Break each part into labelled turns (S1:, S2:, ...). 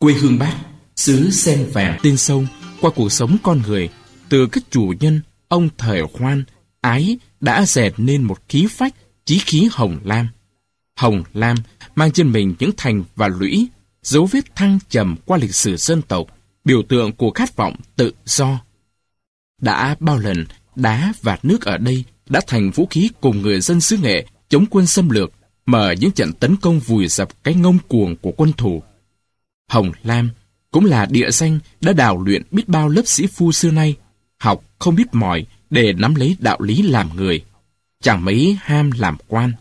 S1: Quê hương bác, xứ sen vàng tên sâu qua cuộc sống con người, từ các chủ nhân, ông thời hoan, ái đã dệt nên một khí phách, chí khí hồng lam. Hồng lam mang trên mình những thành và lũy, dấu vết thăng trầm qua lịch sử dân tộc, biểu tượng của khát vọng tự do. Đã bao lần, đá và nước ở đây đã thành vũ khí cùng người dân xứ nghệ chống quân xâm lược, mở những trận tấn công vùi dập cái ngông cuồng của quân thù. Hồng Lam cũng là địa danh đã đào luyện biết bao lớp sĩ phu xưa nay, học không biết mỏi để nắm lấy đạo lý làm người. Chẳng mấy ham làm quan.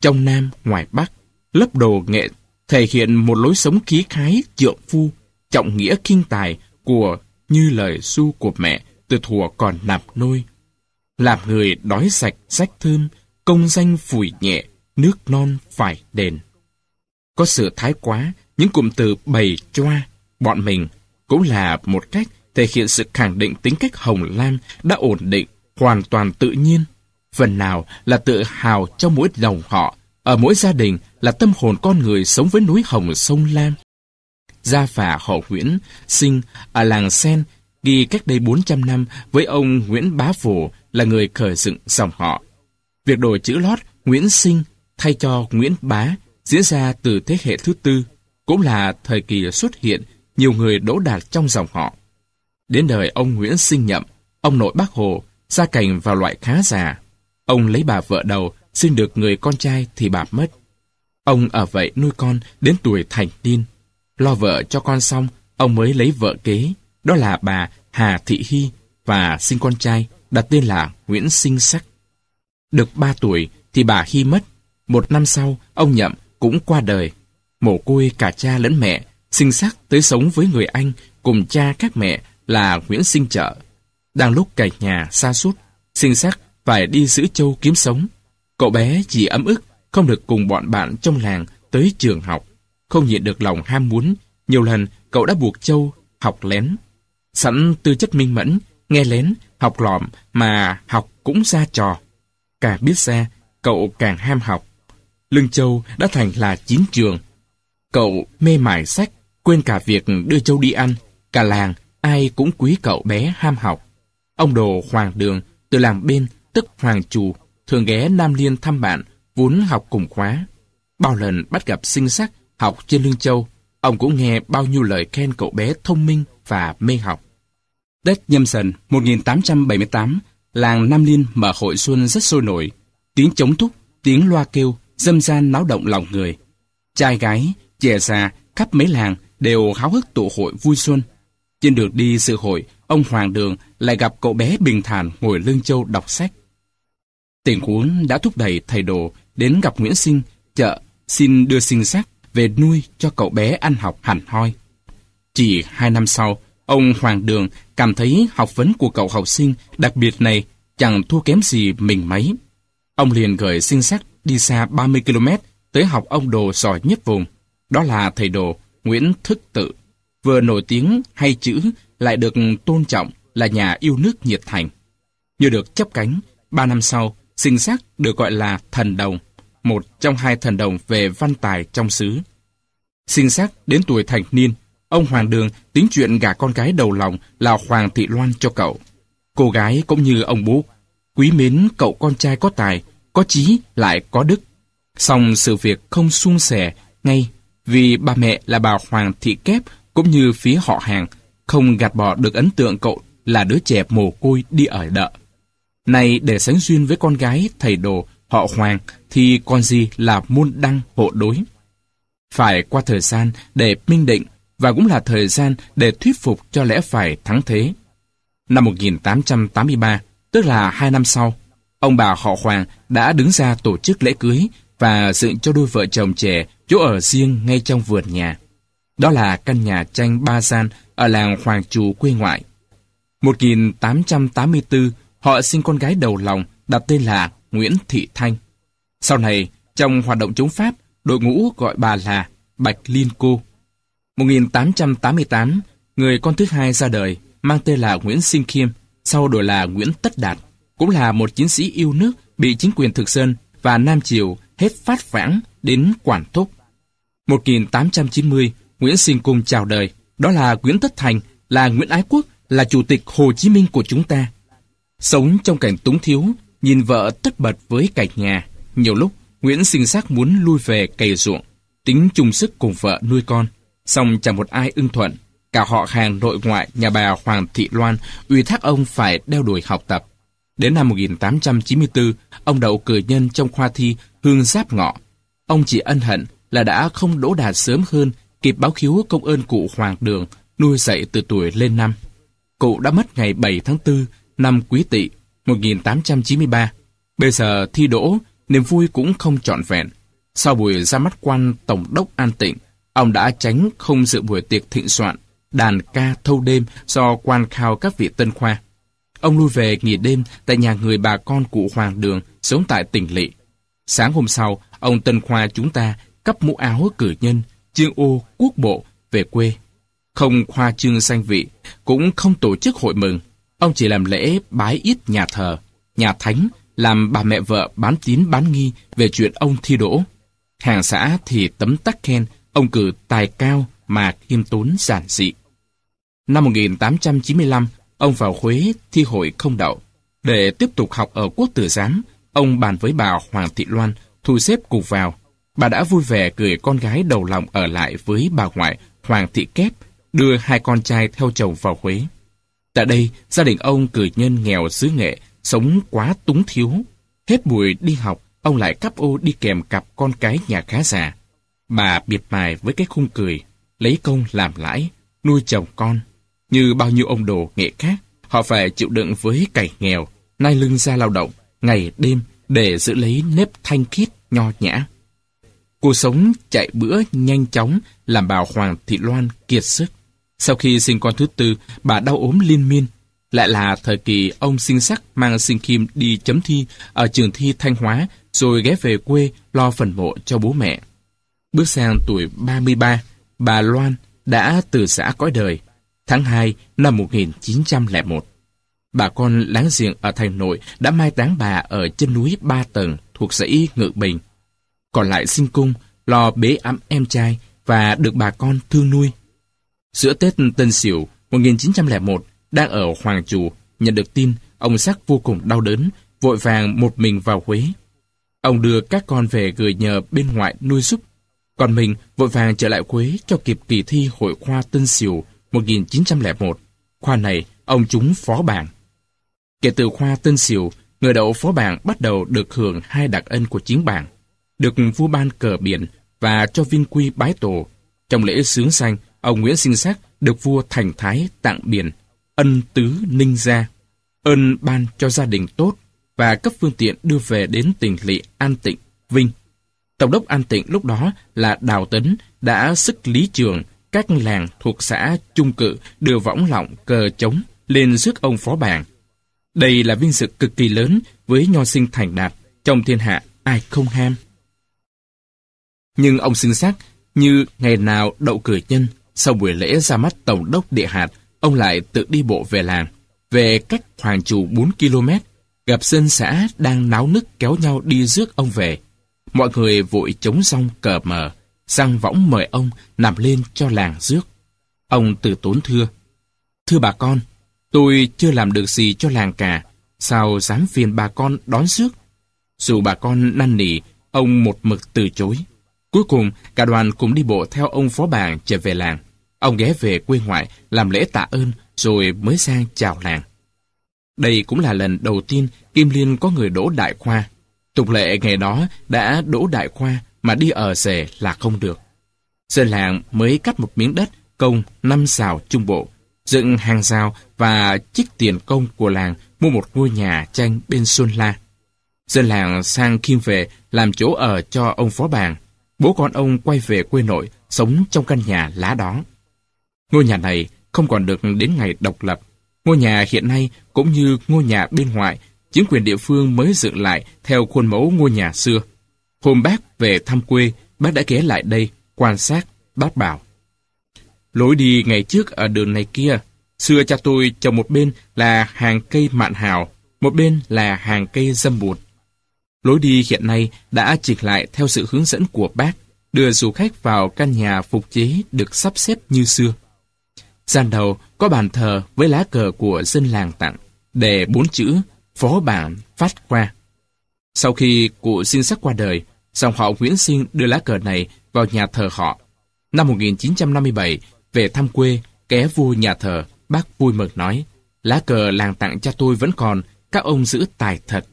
S1: Trong Nam, ngoài Bắc, lớp đồ nghệ thể hiện một lối sống khí khái trượng phu, trọng nghĩa kinh tài của như lời su của mẹ từ thuở còn nạp nôi. Làm người đói sạch rách thơm, công danh phủi nhẹ, nước non phải đền. Có sự thái quá những cụm từ bày choa, bọn mình cũng là một cách thể hiện sự khẳng định tính cách Hồng Lam đã ổn định, hoàn toàn tự nhiên. Phần nào là tự hào cho mỗi lòng họ, ở mỗi gia đình là tâm hồn con người sống với núi Hồng Sông Lam. Gia phả họ Nguyễn, sinh ở làng Sen, ghi cách đây 400 năm với ông Nguyễn Bá Phổ là người khởi dựng dòng họ. Việc đổi chữ lót Nguyễn Sinh thay cho Nguyễn Bá diễn ra từ thế hệ thứ tư cũng là thời kỳ xuất hiện nhiều người đỗ đạt trong dòng họ. Đến đời ông Nguyễn Sinh Nhậm, ông nội bác Hồ, gia cảnh vào loại khá già. Ông lấy bà vợ đầu, sinh được người con trai thì bà mất. Ông ở vậy nuôi con đến tuổi thành niên. Lo vợ cho con xong, ông mới lấy vợ kế, đó là bà Hà Thị Hy và sinh con trai đặt tên là Nguyễn Sinh Sắc. Được 3 tuổi thì bà Hy mất, một năm sau ông Nhậm cũng qua đời mồ côi cả cha lẫn mẹ, sinh sắc tới sống với người anh cùng cha các mẹ là Nguyễn Sinh Trợ. Đang lúc cày nhà xa suốt, sinh sắc phải đi giữ châu kiếm sống. Cậu bé chỉ ấm ức, không được cùng bọn bạn trong làng tới trường học. Không nhịn được lòng ham muốn, nhiều lần cậu đã buộc châu học lén. Sẵn tư chất minh mẫn, nghe lén, học lòm mà học cũng ra trò. Càng biết ra, cậu càng ham học. Lương Châu đã thành là chín trường, Cậu mê mải sách, quên cả việc đưa Châu đi ăn. Cả làng, ai cũng quý cậu bé ham học. Ông đồ Hoàng Đường, từ làng bên, tức Hoàng Trù, thường ghé Nam Liên thăm bạn, vốn học cùng khóa. Bao lần bắt gặp sinh sắc, học trên lưng Châu, ông cũng nghe bao nhiêu lời khen cậu bé thông minh và mê học. Tết Nhâm Dần 1878, làng Nam Liên mở hội xuân rất sôi nổi. Tiếng chống thúc, tiếng loa kêu, dâm gian náo động lòng người. Trai gái, chè già, khắp mấy làng đều háo hức tụ hội vui xuân. Trên đường đi sự hội, ông Hoàng Đường lại gặp cậu bé bình thản ngồi lưng châu đọc sách. Tình huống đã thúc đẩy thầy đồ đến gặp Nguyễn Sinh, chợ, xin đưa sinh sắc về nuôi cho cậu bé ăn học hẳn hoi. Chỉ hai năm sau, ông Hoàng Đường cảm thấy học vấn của cậu học sinh đặc biệt này chẳng thua kém gì mình mấy. Ông liền gửi sinh sắc đi xa ba mươi km tới học ông đồ giỏi nhất vùng. Đó là thầy đồ Nguyễn Thức Tự, vừa nổi tiếng hay chữ lại được tôn trọng là nhà yêu nước nhiệt thành. Như được chấp cánh, ba năm sau, sinh sắc được gọi là thần đồng, một trong hai thần đồng về văn tài trong xứ. Sinh sắc đến tuổi thành niên, ông Hoàng Đường tính chuyện gả con gái đầu lòng là Hoàng Thị Loan cho cậu. Cô gái cũng như ông bố, quý mến cậu con trai có tài, có trí lại có đức. Song sự việc không suôn sẻ ngay vì bà mẹ là bà Hoàng Thị Kép cũng như phía họ hàng không gạt bỏ được ấn tượng cậu là đứa trẻ mồ côi đi ở đợ. Này để sánh duyên với con gái thầy đồ họ Hoàng thì con gì là môn đăng hộ đối. Phải qua thời gian để minh định và cũng là thời gian để thuyết phục cho lẽ phải thắng thế. Năm 1883, tức là hai năm sau, ông bà họ Hoàng đã đứng ra tổ chức lễ cưới và dựng cho đôi vợ chồng trẻ chỗ ở riêng ngay trong vườn nhà. Đó là căn nhà tranh Ba Gian ở làng Hoàng Trù quê ngoại. 1884, họ sinh con gái đầu lòng đặt tên là Nguyễn Thị Thanh. Sau này, trong hoạt động chống Pháp, đội ngũ gọi bà là Bạch Liên Cô. 1888, người con thứ hai ra đời, mang tên là Nguyễn Sinh Khiêm, sau đổi là Nguyễn Tất Đạt, cũng là một chiến sĩ yêu nước bị chính quyền thực dân và Nam Triều hết phát vãng đến quản thúc. 1890, Nguyễn Sinh Cung chào đời. Đó là Nguyễn Tất Thành, là Nguyễn Ái Quốc, là Chủ tịch Hồ Chí Minh của chúng ta. Sống trong cảnh túng thiếu, nhìn vợ tất bật với cày nhà. Nhiều lúc, Nguyễn Sinh Sắc muốn lui về cày ruộng, tính chung sức cùng vợ nuôi con. Xong chẳng một ai ưng thuận. Cả họ hàng nội ngoại nhà bà Hoàng Thị Loan ủy thác ông phải đeo đuổi học tập. Đến năm 1894, ông đậu cử nhân trong khoa thi Hương Giáp Ngọ. Ông chỉ ân hận là đã không đỗ đạt sớm hơn kịp báo khiếu công ơn cụ Hoàng Đường nuôi dạy từ tuổi lên năm. Cụ đã mất ngày 7 tháng 4 năm Quý Tỵ 1893. Bây giờ thi đỗ, niềm vui cũng không trọn vẹn. Sau buổi ra mắt quan Tổng đốc An Tịnh, ông đã tránh không dự buổi tiệc thịnh soạn, đàn ca thâu đêm do quan khao các vị tân khoa. Ông lui về nghỉ đêm tại nhà người bà con cụ Hoàng Đường, sống tại tỉnh Lị. Sáng hôm sau, ông Tân Khoa chúng ta cấp mũ áo cử nhân, chương ô quốc bộ về quê. Không khoa trương sang vị, cũng không tổ chức hội mừng. Ông chỉ làm lễ bái ít nhà thờ, nhà thánh, làm bà mẹ vợ bán tín bán nghi về chuyện ông thi đỗ. Hàng xã thì tấm tắc khen, ông cử tài cao mà khiêm tốn giản dị. Năm 1895, ông vào Huế thi hội không đậu. Để tiếp tục học ở quốc tử giám, ông bàn với bà Hoàng Thị Loan thu xếp cục vào bà đã vui vẻ cười con gái đầu lòng ở lại với bà ngoại Hoàng Thị Kép, đưa hai con trai theo chồng vào Huế. Tại đây, gia đình ông cử nhân nghèo xứ nghệ, sống quá túng thiếu. Hết buổi đi học, ông lại cắp ô đi kèm cặp con cái nhà khá giả. Bà biệt mài với cái khung cười, lấy công làm lãi, nuôi chồng con. Như bao nhiêu ông đồ nghệ khác, họ phải chịu đựng với cảnh nghèo, nay lưng ra lao động, ngày đêm để giữ lấy nếp thanh khiết nho nhã. Cuộc sống chạy bữa nhanh chóng làm bà Hoàng Thị Loan kiệt sức. Sau khi sinh con thứ tư, bà đau ốm liên miên. Lại là thời kỳ ông sinh sắc mang sinh kim đi chấm thi ở trường thi Thanh Hóa rồi ghé về quê lo phần mộ cho bố mẹ. Bước sang tuổi 33, bà Loan đã từ xã cõi đời tháng 2 năm 1901. Bà con láng giềng ở thành nội đã mai táng bà ở trên núi Ba Tầng thuộc dãy Ngự Bình, còn lại sinh cung, lo bế ấm em trai và được bà con thương nuôi. Giữa Tết Tân Sửu 1901, đang ở Hoàng Trù, nhận được tin ông sắc vô cùng đau đớn, vội vàng một mình vào Huế. Ông đưa các con về gửi nhờ bên ngoại nuôi giúp, còn mình vội vàng trở lại Huế cho kịp kỳ thi hội khoa Tân Sửu 1901. Khoa này, ông chúng phó bảng. Kể từ khoa Tân Sửu, người đậu phó bảng bắt đầu được hưởng hai đặc ân của chiến bảng được vua ban cờ biển và cho vinh quy bái tổ. Trong lễ sướng sanh, ông Nguyễn Sinh Sắc được vua Thành Thái tặng biển, ân tứ ninh gia, ơn ban cho gia đình tốt và cấp phương tiện đưa về đến tỉnh lỵ An Tịnh, Vinh. Tổng đốc An Tịnh lúc đó là Đào Tấn đã sức lý trường các làng thuộc xã Trung Cự đưa võng lọng cờ chống lên rước ông phó bàn Đây là vinh dự cực kỳ lớn với nho sinh thành đạt trong thiên hạ ai không ham nhưng ông xứng xác như ngày nào đậu cử nhân, sau buổi lễ ra mắt Tổng đốc Địa Hạt, ông lại tự đi bộ về làng, về cách Hoàng Trù 4 km, gặp dân xã đang náo nức kéo nhau đi rước ông về. Mọi người vội chống rong cờ mờ, răng võng mời ông nằm lên cho làng rước. Ông từ tốn thưa, Thưa bà con, tôi chưa làm được gì cho làng cả, sao dám phiền bà con đón rước? Dù bà con năn nỉ, ông một mực từ chối. Cuối cùng, cả đoàn cùng đi bộ theo ông phó bàn trở về làng. Ông ghé về quê ngoại làm lễ tạ ơn rồi mới sang chào làng. Đây cũng là lần đầu tiên Kim Liên có người đỗ đại khoa. Tục lệ ngày đó đã đỗ đại khoa mà đi ở rể là không được. Dân làng mới cắt một miếng đất công năm xào trung bộ, dựng hàng rào và trích tiền công của làng mua một ngôi nhà tranh bên Xuân La. Dân làng sang Kim về làm chỗ ở cho ông phó bàng bố con ông quay về quê nội, sống trong căn nhà lá đó. Ngôi nhà này không còn được đến ngày độc lập. Ngôi nhà hiện nay cũng như ngôi nhà bên ngoại, chính quyền địa phương mới dựng lại theo khuôn mẫu ngôi nhà xưa. Hôm bác về thăm quê, bác đã ghé lại đây, quan sát, bác bảo. Lối đi ngày trước ở đường này kia, xưa cha tôi trồng một bên là hàng cây mạn hào, một bên là hàng cây dâm bụt. Lối đi hiện nay đã chỉnh lại theo sự hướng dẫn của bác, đưa du khách vào căn nhà phục chế được sắp xếp như xưa. Gian đầu có bàn thờ với lá cờ của dân làng tặng, đề bốn chữ Phó Bản Phát qua. Sau khi cụ Sinh Sắc qua đời, dòng họ Nguyễn Sinh đưa lá cờ này vào nhà thờ họ. Năm 1957, về thăm quê, ké vua nhà thờ, bác vui mừng nói, lá cờ làng tặng cha tôi vẫn còn, các ông giữ tài thật,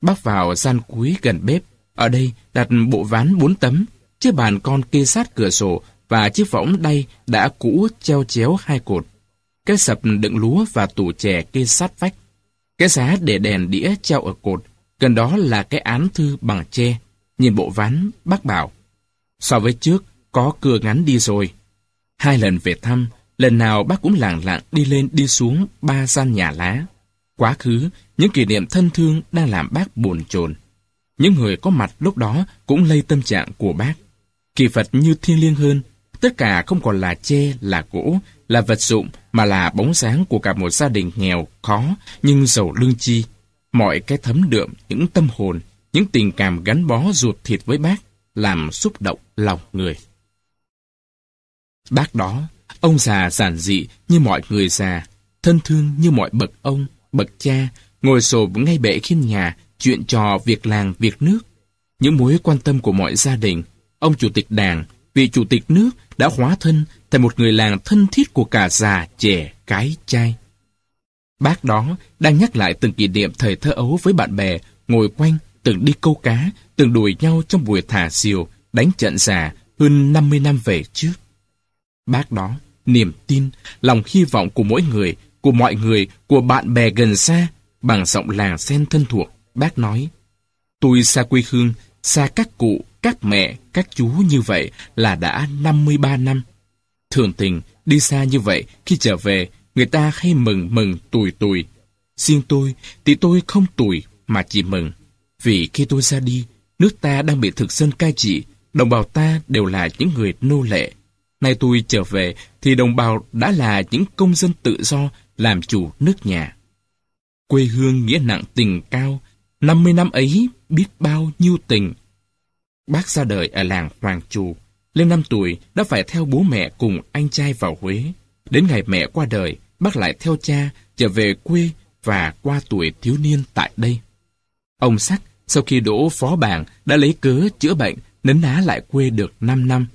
S1: Bác vào gian cuối gần bếp. Ở đây đặt bộ ván bốn tấm, chiếc bàn con kê sát cửa sổ và chiếc võng đay đã cũ treo chéo hai cột. Cái sập đựng lúa và tủ chè kê sát vách. Cái giá để đèn đĩa treo ở cột, gần đó là cái án thư bằng tre. Nhìn bộ ván, bác bảo. So với trước, có cưa ngắn đi rồi. Hai lần về thăm, lần nào bác cũng lảng lặng đi lên đi xuống ba gian nhà lá. Quá khứ, những kỷ niệm thân thương đang làm bác buồn chồn. Những người có mặt lúc đó cũng lây tâm trạng của bác. Kỳ phật như thiên liêng hơn, tất cả không còn là tre, là gỗ, là vật dụng mà là bóng dáng của cả một gia đình nghèo, khó nhưng giàu lương chi. Mọi cái thấm đượm những tâm hồn, những tình cảm gắn bó ruột thịt với bác làm xúc động lòng người. Bác đó, ông già giản dị như mọi người già, thân thương như mọi bậc ông, bậc cha ngồi sụp ngay bệ khiên nhà, chuyện trò việc làng việc nước. Những mối quan tâm của mọi gia đình, ông chủ tịch đảng, vị chủ tịch nước đã hóa thân thành một người làng thân thiết của cả già, trẻ, cái, trai. Bác đó đang nhắc lại từng kỷ niệm thời thơ ấu với bạn bè, ngồi quanh, từng đi câu cá, từng đùi nhau trong buổi thả diều, đánh trận già hơn 50 năm về trước. Bác đó, niềm tin, lòng hy vọng của mỗi người của mọi người, của bạn bè gần xa, bằng giọng làng sen thân thuộc, bác nói. Tôi xa quê hương, xa các cụ, các mẹ, các chú như vậy là đã 53 năm. Thường tình, đi xa như vậy, khi trở về, người ta hay mừng mừng tuổi tùi. Riêng tôi thì tôi không tuổi mà chỉ mừng. Vì khi tôi ra đi, nước ta đang bị thực dân cai trị, đồng bào ta đều là những người nô lệ. Nay tôi trở về thì đồng bào đã là những công dân tự do làm chủ nước nhà. Quê hương nghĩa nặng tình cao, 50 năm ấy biết bao nhiêu tình. Bác ra đời ở làng Hoàng Trù, lên 5 tuổi đã phải theo bố mẹ cùng anh trai vào Huế. Đến ngày mẹ qua đời, bác lại theo cha trở về quê và qua tuổi thiếu niên tại đây. Ông Sắc, sau khi đỗ phó bảng, đã lấy cớ chữa bệnh, nấn ná lại quê được 5 năm.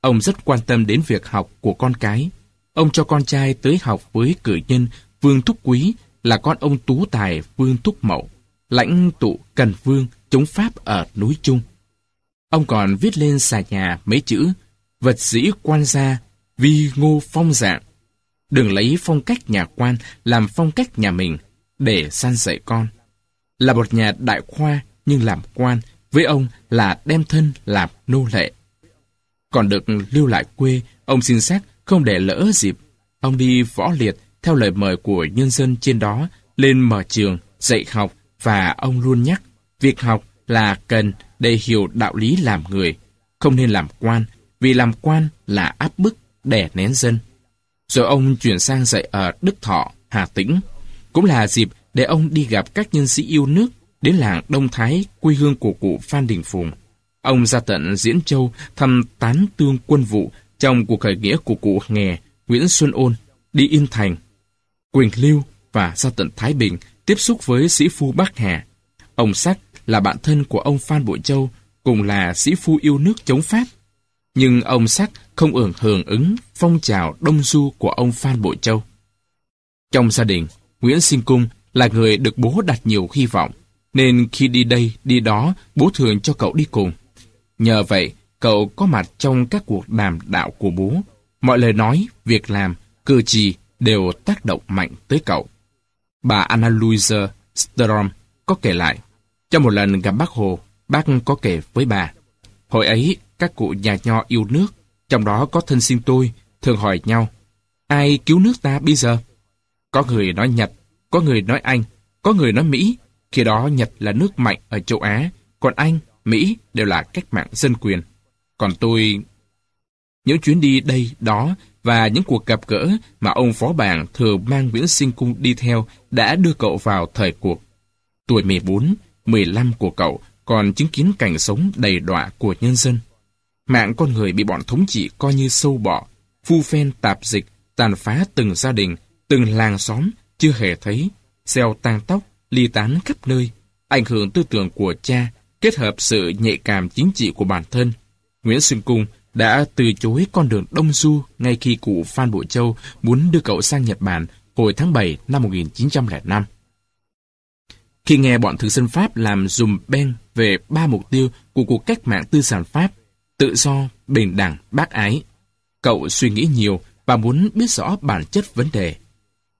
S1: Ông rất quan tâm đến việc học của con cái, Ông cho con trai tới học với cử nhân Vương Thúc Quý là con ông Tú Tài Vương Thúc Mậu, lãnh tụ Cần Vương chống Pháp ở núi Trung. Ông còn viết lên xà nhà mấy chữ Vật dĩ quan gia, vi ngô phong dạng. Đừng lấy phong cách nhà quan làm phong cách nhà mình để san dạy con. Là một nhà đại khoa nhưng làm quan, với ông là đem thân làm nô lệ. Còn được lưu lại quê, ông xin xác không để lỡ dịp, ông đi võ liệt theo lời mời của nhân dân trên đó lên mở trường, dạy học và ông luôn nhắc việc học là cần để hiểu đạo lý làm người, không nên làm quan, vì làm quan là áp bức, đè nén dân. Rồi ông chuyển sang dạy ở Đức Thọ, Hà Tĩnh. Cũng là dịp để ông đi gặp các nhân sĩ yêu nước đến làng Đông Thái, quê hương của cụ Phan Đình Phùng. Ông ra tận Diễn Châu thăm tán tương quân vụ trong cuộc khởi nghĩa của cụ nghè Nguyễn Xuân Ôn đi Yên Thành, Quỳnh Lưu và ra tận Thái Bình tiếp xúc với sĩ phu Bắc Hà. Ông Sắc là bạn thân của ông Phan Bội Châu, cùng là sĩ phu yêu nước chống Pháp. Nhưng ông Sắc không ưởng hưởng ứng phong trào đông du của ông Phan Bội Châu. Trong gia đình, Nguyễn Sinh Cung là người được bố đặt nhiều hy vọng, nên khi đi đây, đi đó, bố thường cho cậu đi cùng. Nhờ vậy cậu có mặt trong các cuộc đàm đạo của bố. Mọi lời nói, việc làm, cử chỉ đều tác động mạnh tới cậu. Bà Anna luisa Strom có kể lại, trong một lần gặp bác Hồ, bác có kể với bà. Hồi ấy, các cụ nhà nho yêu nước, trong đó có thân sinh tôi, thường hỏi nhau, ai cứu nước ta bây giờ? Có người nói Nhật, có người nói Anh, có người nói Mỹ, khi đó Nhật là nước mạnh ở châu Á, còn Anh, Mỹ đều là cách mạng dân quyền. Còn tôi... Những chuyến đi đây, đó và những cuộc gặp gỡ mà ông phó bảng thường mang Nguyễn Sinh Cung đi theo đã đưa cậu vào thời cuộc. Tuổi 14, 15 của cậu còn chứng kiến cảnh sống đầy đọa của nhân dân. Mạng con người bị bọn thống trị coi như sâu bọ, phu phen tạp dịch, tàn phá từng gia đình, từng làng xóm, chưa hề thấy, xeo tang tóc, ly tán khắp nơi, ảnh hưởng tư tưởng của cha, kết hợp sự nhạy cảm chính trị của bản thân, Nguyễn Xuân Cung đã từ chối con đường Đông Du ngay khi cụ Phan Bội Châu muốn đưa cậu sang Nhật Bản hồi tháng 7 năm 1905. Khi nghe bọn thực dân Pháp làm dùm beng về ba mục tiêu của cuộc cách mạng tư sản Pháp, tự do, bình đẳng, bác ái, cậu suy nghĩ nhiều và muốn biết rõ bản chất vấn đề.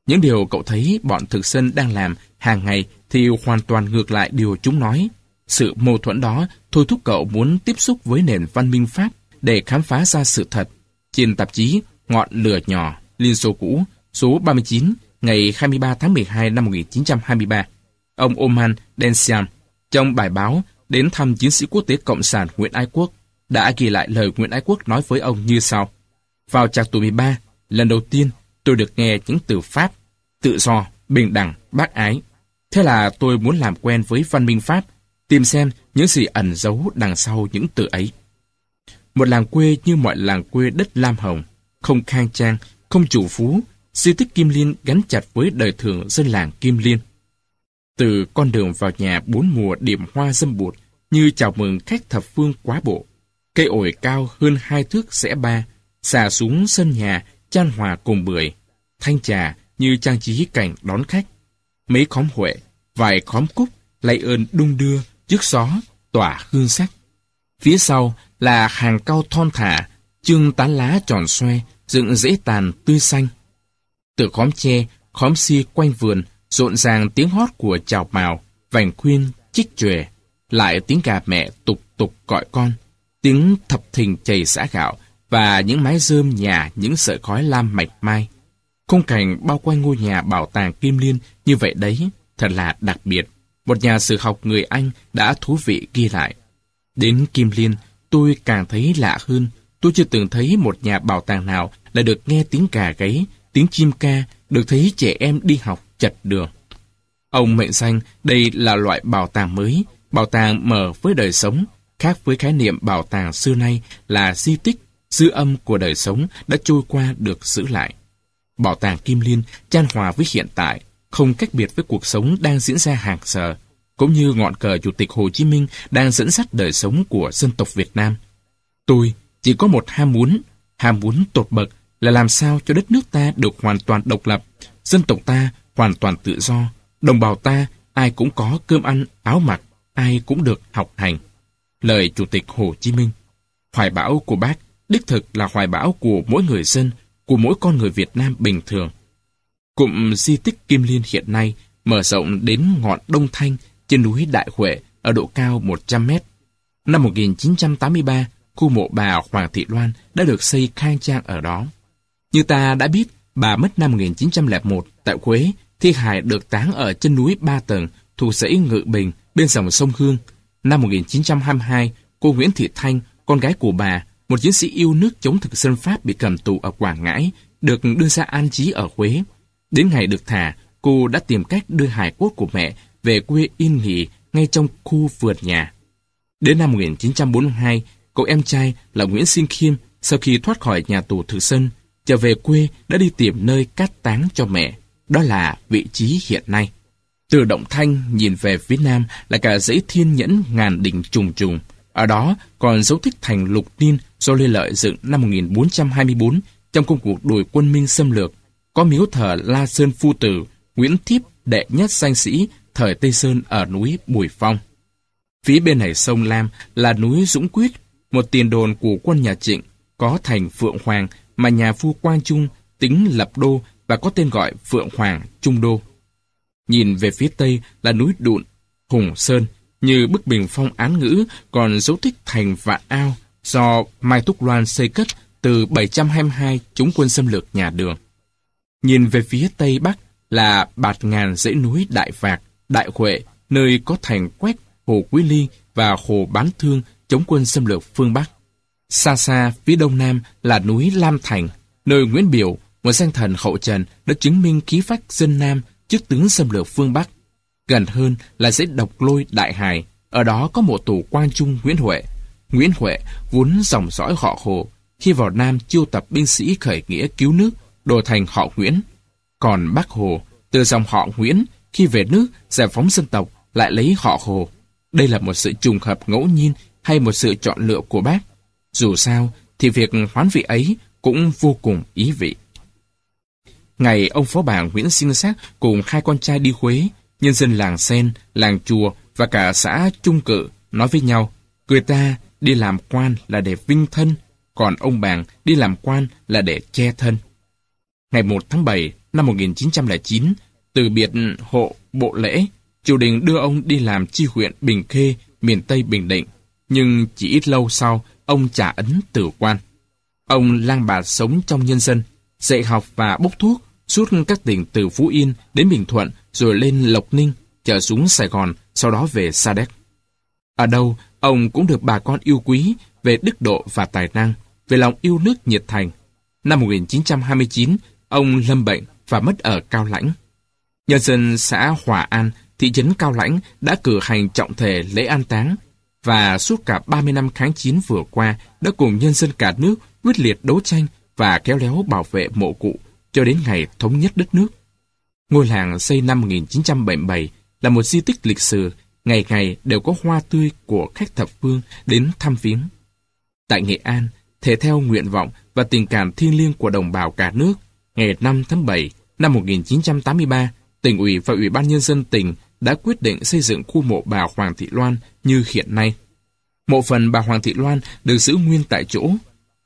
S1: Những điều cậu thấy bọn thực dân đang làm hàng ngày thì hoàn toàn ngược lại điều chúng nói. Sự mâu thuẫn đó thôi thúc cậu muốn tiếp xúc với nền văn minh Pháp để khám phá ra sự thật. Trên tạp chí Ngọn lửa nhỏ, Liên Xô cũ, số 39, ngày 23 tháng 12 năm 1923, ông Oman Densiam trong bài báo đến thăm chiến sĩ quốc tế Cộng sản Nguyễn Ái Quốc đã ghi lại lời Nguyễn Ái Quốc nói với ông như sau. Vào trạc tuổi 13, lần đầu tiên tôi được nghe những từ Pháp, tự do, bình đẳng, bác ái. Thế là tôi muốn làm quen với văn minh Pháp tìm xem những gì ẩn giấu đằng sau những từ ấy. Một làng quê như mọi làng quê đất Lam Hồng, không khang trang, không chủ phú, di tích Kim Liên gắn chặt với đời thường dân làng Kim Liên. Từ con đường vào nhà bốn mùa điểm hoa dâm bụt như chào mừng khách thập phương quá bộ. Cây ổi cao hơn hai thước sẽ ba, xà xuống sân nhà, chan hòa cùng bưởi. Thanh trà như trang trí cảnh đón khách. Mấy khóm huệ, vài khóm cúc, lạy ơn đung đưa trước gió tỏa hương sắc. Phía sau là hàng cau thon thả, chưng tán lá tròn xoe, dựng dễ tàn tươi xanh. Từ khóm tre, khóm si quanh vườn, rộn ràng tiếng hót của chào mào, vành khuyên, chích chòe, lại tiếng gà mẹ tục tục gọi con, tiếng thập thình chày xã gạo và những mái rơm nhà những sợi khói lam mạch mai. Khung cảnh bao quanh ngôi nhà bảo tàng Kim Liên như vậy đấy, thật là đặc biệt một nhà sử học người Anh đã thú vị ghi lại. Đến Kim Liên, tôi càng thấy lạ hơn. Tôi chưa từng thấy một nhà bảo tàng nào là được nghe tiếng gà gáy, tiếng chim ca, được thấy trẻ em đi học chật đường. Ông mệnh danh đây là loại bảo tàng mới, bảo tàng mở với đời sống, khác với khái niệm bảo tàng xưa nay là di tích, dư âm của đời sống đã trôi qua được giữ lại. Bảo tàng Kim Liên chan hòa với hiện tại, không cách biệt với cuộc sống đang diễn ra hàng giờ, cũng như ngọn cờ Chủ tịch Hồ Chí Minh đang dẫn dắt đời sống của dân tộc Việt Nam. Tôi chỉ có một ham muốn, ham muốn tột bậc là làm sao cho đất nước ta được hoàn toàn độc lập, dân tộc ta hoàn toàn tự do, đồng bào ta ai cũng có cơm ăn, áo mặc, ai cũng được học hành. Lời Chủ tịch Hồ Chí Minh Hoài bão của bác đích thực là hoài bão của mỗi người dân, của mỗi con người Việt Nam bình thường. Cụm di tích Kim Liên hiện nay mở rộng đến ngọn Đông Thanh trên núi Đại Huệ ở độ cao 100 mét. Năm 1983, khu mộ bà Hoàng Thị Loan đã được xây khang trang ở đó. Như ta đã biết, bà mất năm 1901 tại Quế, thi hài được táng ở chân núi Ba Tầng, thuộc dãy Ngự Bình, bên dòng sông Hương. Năm 1922, cô Nguyễn Thị Thanh, con gái của bà, một chiến sĩ yêu nước chống thực dân Pháp bị cầm tù ở Quảng Ngãi, được đưa ra an trí ở Quế. Đến ngày được thả, cô đã tìm cách đưa hài cốt của mẹ về quê yên nghỉ ngay trong khu vườn nhà. Đến năm 1942, cậu em trai là Nguyễn Sinh Khiêm sau khi thoát khỏi nhà tù Thử Sơn, trở về quê đã đi tìm nơi cát táng cho mẹ. Đó là vị trí hiện nay. Từ Động Thanh nhìn về phía nam là cả dãy thiên nhẫn ngàn đỉnh trùng trùng. Ở đó còn dấu tích thành lục tin do Lê Lợi dựng năm 1424 trong công cuộc đuổi quân Minh xâm lược có miếu thờ La Sơn Phu Tử, Nguyễn Thiếp đệ nhất danh sĩ thời Tây Sơn ở núi Bùi Phong. Phía bên này sông Lam là núi Dũng Quyết, một tiền đồn của quân nhà Trịnh, có thành Phượng Hoàng mà nhà vua Quang Trung tính lập đô và có tên gọi Phượng Hoàng Trung Đô. Nhìn về phía tây là núi Đụn, Hùng Sơn, như bức bình phong án ngữ còn dấu tích thành vạn ao do Mai Túc Loan xây cất từ 722 chống quân xâm lược nhà đường. Nhìn về phía tây bắc là bạt ngàn dãy núi Đại Vạc, Đại Huệ, nơi có thành Quét, Hồ Quý Liên và Hồ Bán Thương chống quân xâm lược phương Bắc. Xa xa phía đông nam là núi Lam Thành, nơi Nguyễn Biểu, Nguyễn danh Thần hậu Trần đã chứng minh khí phách dân Nam trước tướng xâm lược phương Bắc. Gần hơn là dãy độc lôi Đại Hải, ở đó có một tù quan trung Nguyễn Huệ. Nguyễn Huệ vốn dòng dõi họ Hồ, khi vào Nam chiêu tập binh sĩ khởi nghĩa cứu nước đổi thành họ Nguyễn. Còn bác Hồ, từ dòng họ Nguyễn, khi về nước giải phóng dân tộc lại lấy họ Hồ. Đây là một sự trùng hợp ngẫu nhiên hay một sự chọn lựa của bác. Dù sao, thì việc hoán vị ấy cũng vô cùng ý vị. Ngày ông phó bà Nguyễn Sinh Sát cùng hai con trai đi Huế, nhân dân làng Sen, làng Chùa và cả xã Trung Cự nói với nhau, người ta đi làm quan là để vinh thân, còn ông bàng đi làm quan là để che thân ngày 1 tháng 7 năm 1909, từ biệt hộ bộ lễ, triều đình đưa ông đi làm chi huyện Bình Khê, miền Tây Bình Định. Nhưng chỉ ít lâu sau, ông trả ấn tử quan. Ông lang bạt sống trong nhân dân, dạy học và bốc thuốc, suốt các tỉnh từ Phú Yên đến Bình Thuận, rồi lên Lộc Ninh, trở xuống Sài Gòn, sau đó về Sa Đéc. Ở đâu, ông cũng được bà con yêu quý về đức độ và tài năng, về lòng yêu nước nhiệt thành. Năm 1929, Ông lâm bệnh và mất ở Cao Lãnh. Nhân dân xã Hòa An, thị trấn Cao Lãnh đã cử hành trọng thể lễ an táng và suốt cả 30 năm kháng chiến vừa qua đã cùng nhân dân cả nước quyết liệt đấu tranh và kéo léo bảo vệ mộ cụ cho đến ngày thống nhất đất nước. Ngôi làng xây năm 1977 là một di tích lịch sử, ngày ngày đều có hoa tươi của khách thập phương đến thăm viếng. Tại Nghệ An, thể theo nguyện vọng và tình cảm thiêng liêng của đồng bào cả nước, ngày 5 tháng 7 năm 1983, tỉnh ủy và ủy ban nhân dân tỉnh đã quyết định xây dựng khu mộ bà Hoàng Thị Loan như hiện nay. Mộ phần bà Hoàng Thị Loan được giữ nguyên tại chỗ,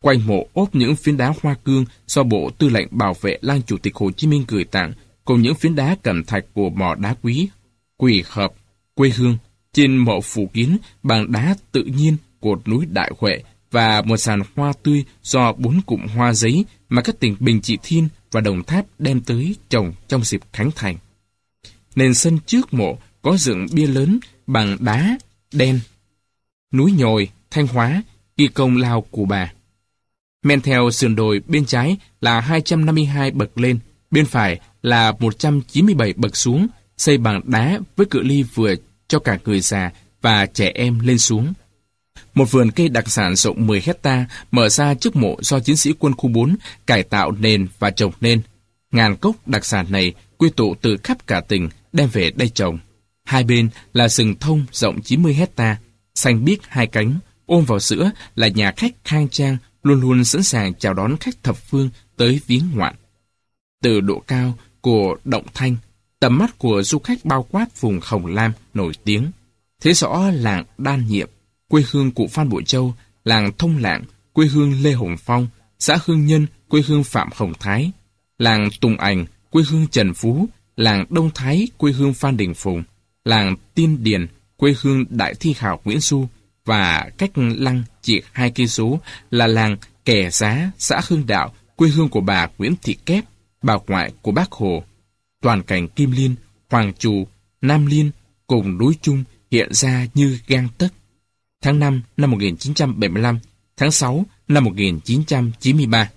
S1: quanh mộ ốp những phiến đá hoa cương do Bộ Tư lệnh Bảo vệ Lăng Chủ tịch Hồ Chí Minh gửi tặng, cùng những phiến đá cẩm thạch của mỏ đá quý, quỷ hợp, quê hương, trên mộ phủ kín bằng đá tự nhiên cột núi Đại Huệ và một sàn hoa tươi do bốn cụm hoa giấy mà các tỉnh Bình Trị Thiên, và Đồng Tháp đem tới trồng trong dịp khánh thành. Nền sân trước mộ có dựng bia lớn bằng đá, đen. Núi nhồi, thanh hóa, ghi công lao của bà. Men theo sườn đồi bên trái là 252 bậc lên, bên phải là 197 bậc xuống, xây bằng đá với cự ly vừa cho cả người già và trẻ em lên xuống một vườn cây đặc sản rộng 10 hecta mở ra trước mộ do chiến sĩ quân khu 4 cải tạo nền và trồng nên. Ngàn cốc đặc sản này quy tụ từ khắp cả tỉnh đem về đây trồng. Hai bên là rừng thông rộng 90 hecta, xanh biếc hai cánh, ôm vào giữa là nhà khách khang trang luôn luôn sẵn sàng chào đón khách thập phương tới viếng ngoạn. Từ độ cao của Động Thanh, tầm mắt của du khách bao quát vùng Hồng Lam nổi tiếng. Thế rõ làng đan nhiệm quê hương cụ Phan Bội Châu, làng Thông Lạng, quê hương Lê Hồng Phong, xã Hương Nhân, quê hương Phạm Hồng Thái, làng Tùng Ảnh, quê hương Trần Phú, làng Đông Thái, quê hương Phan Đình Phùng, làng Tiên Điền, quê hương Đại Thi khảo Nguyễn Du và cách lăng chỉ hai cây số là làng Kẻ Giá, xã Hương Đạo, quê hương của bà Nguyễn Thị Kép, bà ngoại của bác Hồ. Toàn cảnh Kim Liên, Hoàng Trù, Nam Liên cùng núi chung hiện ra như gang tấc tháng 5 năm 1975, tháng 6 năm 1993.